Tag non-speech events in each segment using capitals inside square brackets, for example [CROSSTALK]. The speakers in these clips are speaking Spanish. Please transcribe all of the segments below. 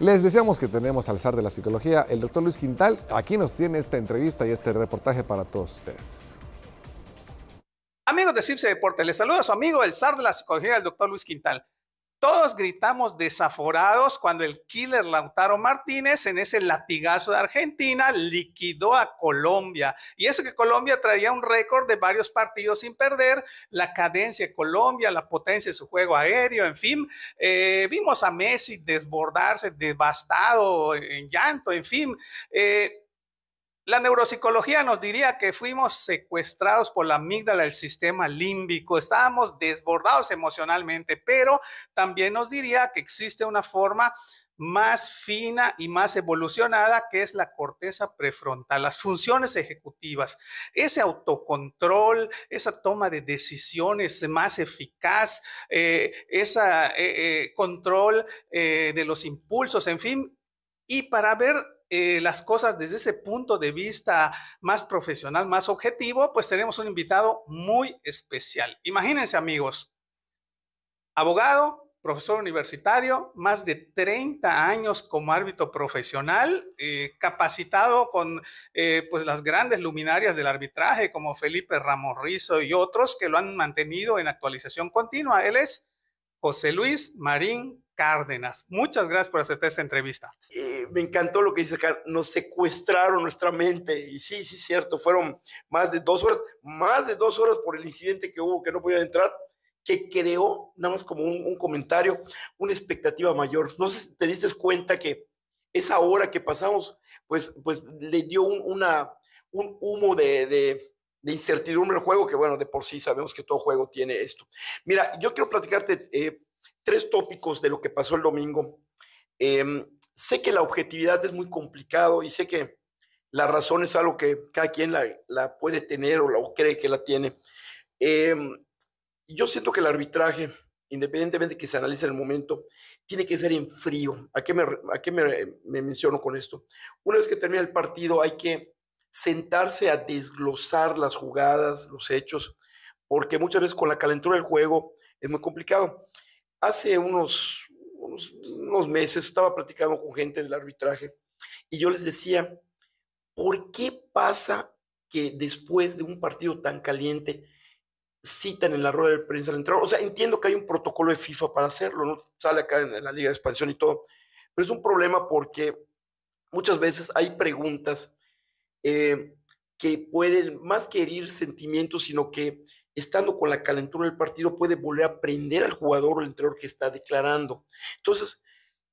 Les deseamos que tenemos al zar de la psicología, el doctor Luis Quintal. Aquí nos tiene esta entrevista y este reportaje para todos ustedes. Amigos de CIPSE Deporte, les saluda a su amigo, el zar de la psicología, el doctor Luis Quintal. Todos gritamos desaforados cuando el killer Lautaro Martínez en ese latigazo de Argentina liquidó a Colombia. Y eso que Colombia traía un récord de varios partidos sin perder, la cadencia de Colombia, la potencia de su juego aéreo, en fin. Eh, vimos a Messi desbordarse, devastado, en llanto, en fin. Eh, la neuropsicología nos diría que fuimos secuestrados por la amígdala del sistema límbico, estábamos desbordados emocionalmente, pero también nos diría que existe una forma más fina y más evolucionada, que es la corteza prefrontal, las funciones ejecutivas, ese autocontrol, esa toma de decisiones más eficaz, eh, ese eh, eh, control de los impulsos, en fin. Y para ver eh, las cosas desde ese punto de vista más profesional, más objetivo, pues tenemos un invitado muy especial. Imagínense amigos, abogado, profesor universitario, más de 30 años como árbitro profesional, eh, capacitado con eh, pues las grandes luminarias del arbitraje como Felipe Ramos y otros que lo han mantenido en actualización continua. Él es José Luis Marín Cárdenas. Muchas gracias por aceptar esta entrevista. me encantó lo que dices, Nos secuestraron nuestra mente. Y sí, sí, cierto. Fueron más de dos horas, más de dos horas por el incidente que hubo, que no pudieron entrar, que creó, nada más como un, comentario, una expectativa mayor. No sé si te diste cuenta que esa hora que pasamos, pues, pues le dio un, humo de, incertidumbre al juego, que bueno, de por sí sabemos que todo juego tiene esto. Mira, yo quiero platicarte eh, tres tópicos de lo que pasó el domingo. Em, sé que la objetividad es muy complicado y sé que la razón es algo que cada quien la, la puede tener o, la, cree que la tiene. Em, yo siento que el arbitraje, independientemente que se analice en el momento, tiene que ser en frío. ¿A qué, me, a qué me menciono con esto? Una vez que termina el partido hay que sentarse a desglosar las jugadas, los hechos, porque muchas veces con la calentura del juego es muy complicado. Hace unos, unos, meses estaba platicando con gente del arbitraje y yo les decía, ¿por qué pasa que después de un partido tan caliente citan en la rueda de prensa al entrenador? O sea, entiendo que hay un protocolo de FIFA para hacerlo, ¿no? Sale acá en, la Liga de Expansión y todo, pero es un problema porque muchas veces hay preguntas eh, que pueden más que herir sentimientos, sino que estando con la calentura del partido, puede volver a prender al jugador o el entrenador que está declarando. Entonces,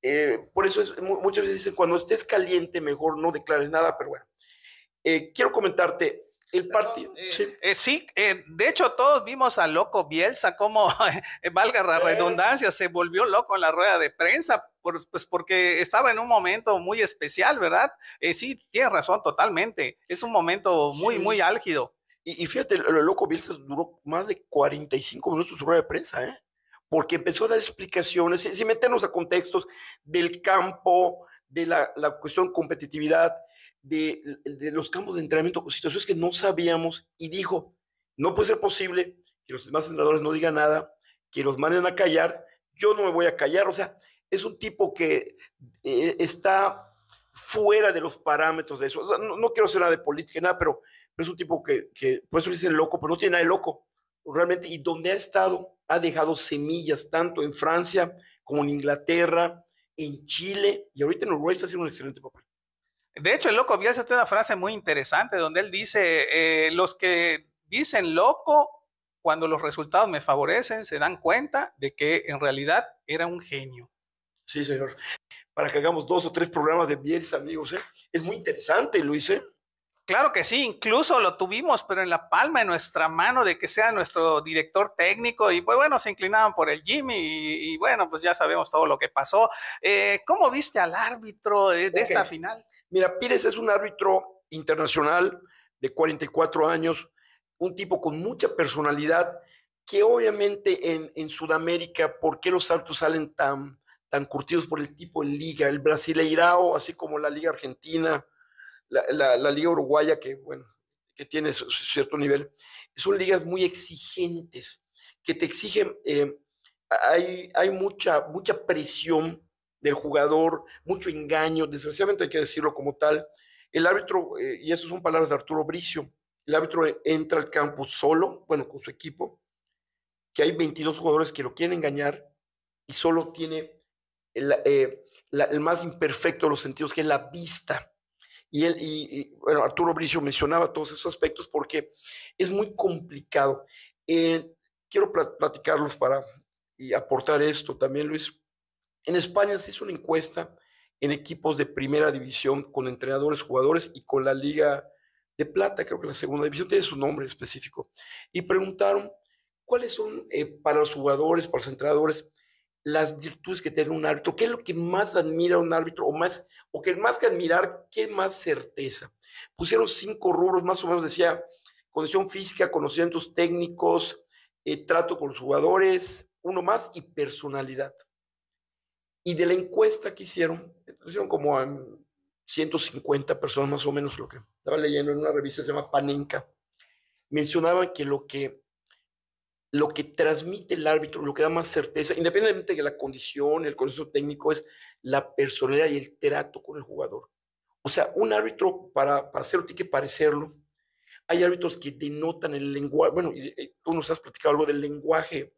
eh, por eso es, muchas veces dicen, cuando estés caliente, mejor no declares nada, pero bueno. Eh, quiero comentarte, el partido. Eh, sí, de hecho todos vimos a Loco Bielsa, como, [LAUGHS] valga la redundancia, se volvió loco en la rueda de prensa, pues porque estaba en un momento muy especial, ¿verdad? sí, tienes razón totalmente, es un momento muy, muy álgido. Y, fíjate, lo loco Bielsa duró más de 45 minutos su rueda de prensa, ¿eh? porque empezó a dar explicaciones, y meternos a contextos del campo, de la, la cuestión competitividad, de, los campos de entrenamiento, pues, situaciones que no sabíamos, y dijo, no puede ser posible que los demás entrenadores no digan nada, que los manden a callar, yo no me voy a callar, o sea, es un tipo que eh, está fuera de los parámetros de eso. no, no, quiero hacer nada de política, nada, pero es un tipo que, que por eso le dicen loco, pero no tiene nada de loco, realmente, y donde ha estado, ha dejado semillas tanto en Francia como en Inglaterra, en Chile, y ahorita en Uruguay está haciendo un excelente papel. De hecho, el loco Bielsa tiene una frase muy interesante donde él dice, eh, los que dicen loco cuando los resultados me favorecen, se dan cuenta de que en realidad era un genio. Sí, señor. Para que hagamos dos o tres programas de Bielsa, amigos, ¿eh? es muy interesante, Luis. ¿eh? Claro que sí, incluso lo tuvimos, pero en la palma de nuestra mano de que sea nuestro director técnico y pues bueno, se inclinaban por el Jimmy y, bueno, pues ya sabemos todo lo que pasó. Eh, ¿Cómo viste al árbitro de, esta final? Mira, Pires es un árbitro internacional de 44 años, un tipo con mucha personalidad que obviamente en, Sudamérica, ¿por qué los saltos salen tan, tan curtidos por el tipo en liga? El brasileirao, así como la liga argentina la, liga uruguaya, que bueno, que tiene cierto nivel, son ligas muy exigentes, que te exigen, eh, hay, hay mucha, mucha presión del jugador, mucho engaño, desgraciadamente hay que decirlo como tal. El árbitro, eh, y eso son palabras de Arturo Bricio, el árbitro entra al campo solo, bueno, con su equipo, que hay 22 jugadores que lo quieren engañar y solo tiene el, eh, el más imperfecto de los sentidos, que es la vista. Y, y, Arturo Bricio mencionaba todos esos aspectos porque es muy complicado. Eh, quiero platicarlos para aportar esto también, Luis. En España se hizo una encuesta en equipos de primera división con entrenadores, jugadores y con la Liga de Plata, creo que la segunda división tiene su nombre específico, y preguntaron cuáles son eh, para los jugadores, para los entrenadores, las virtudes que tiene un árbitro, qué es lo que más admira un árbitro o más, o que más que admirar, qué más certeza. Pusieron cinco rubros, más o menos decía, condición física, conocimientos técnicos, eh, trato con los jugadores, uno más y personalidad. Y de la encuesta que hicieron, hicieron como a 150 personas más o menos lo que estaba leyendo en una revista se llama Panenka, mencionaban que lo que lo que transmite el árbitro, lo que da más certeza, independientemente de la condición, el conocimiento técnico, es la personalidad y el trato con el jugador. O sea, un árbitro, para, para hacerlo, tiene que parecerlo. Hay árbitros que denotan el lenguaje, bueno, tú nos has platicado algo del lenguaje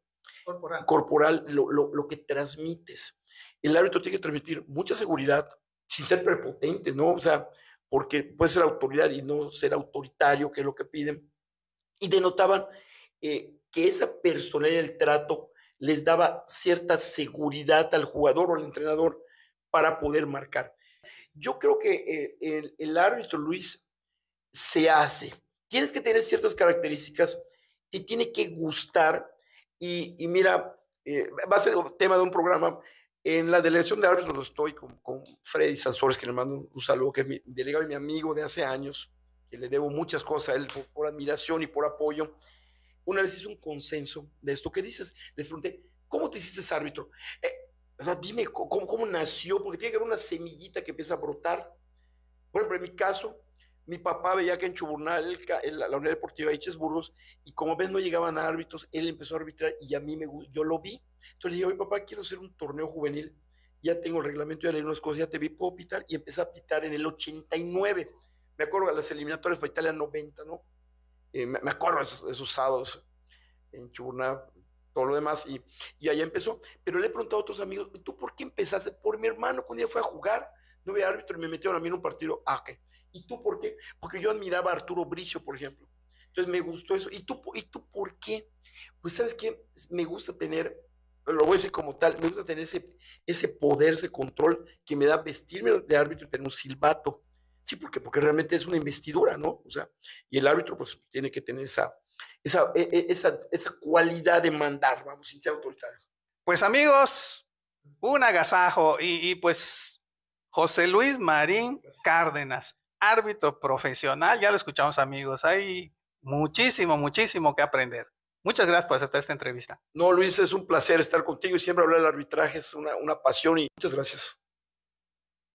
corporal, lo, lo, lo que transmites. El árbitro tiene que transmitir mucha seguridad, sin ser prepotente, ¿no? O sea, porque puede ser autoridad y no ser autoritario, que es lo que piden. Y denotaban eh, que esa personalidad del trato les daba cierta seguridad al jugador o al entrenador para poder marcar. Yo creo que eh, el, árbitro Luis se hace. Tienes que tener ciertas características, y tiene que gustar y, mira, eh, va a ser tema de un programa. En la delegación de árbitros lo estoy con, Freddy Sansores, que le mando un, saludo, que es mi delegado y mi amigo de hace años, que le debo muchas cosas a él por admiración y por apoyo una vez hice un consenso de esto que dices. Les pregunté, ¿cómo te hiciste árbitro? Eh, o dime ¿cómo, ¿cómo, nació, porque tiene que haber una semillita que empieza a brotar. Por ejemplo, en mi caso, mi papá veía que en Chuburnal, la, Unidad Deportiva de Burgos, y como ves no llegaban árbitros, él empezó a arbitrar y a mí me yo lo vi. Entonces le dije, papá, quiero hacer un torneo juvenil, ya tengo el reglamento, ya leí unas cosas, ya te vi, puedo pitar, y empecé a pitar en el 89. Me acuerdo, a las eliminatorias fue Italia 90, ¿no? me, acuerdo de esos sábados en Churna, todo lo demás, y, y allá empezó. Pero le he preguntado a otros amigos, ¿tú por qué empezaste? Por mi hermano, cuando él fue a jugar, no había árbitro, y me metieron a mí en un partido. Ah, ¿Y tú por qué? Porque yo admiraba a Arturo Bricio, por ejemplo. Entonces me gustó eso. ¿Y tú, tú por qué? Pues sabes qué, me gusta tener, lo voy a decir como tal, me gusta tener ese, ese poder, ese control que me da vestirme de árbitro y tener un silbato Sí, porque, porque realmente es una investidura, ¿no? O sea, y el árbitro pues tiene que tener esa, esa, e, e, esa, esa cualidad de mandar, vamos, sin ser autoritario. Pues amigos, un agasajo y, pues José Luis Marín Cárdenas, árbitro profesional, ya lo escuchamos amigos, hay muchísimo, muchísimo que aprender. Muchas gracias por aceptar esta entrevista. No, Luis, es un placer estar contigo y siempre hablar del arbitraje es una, una pasión y muchas gracias.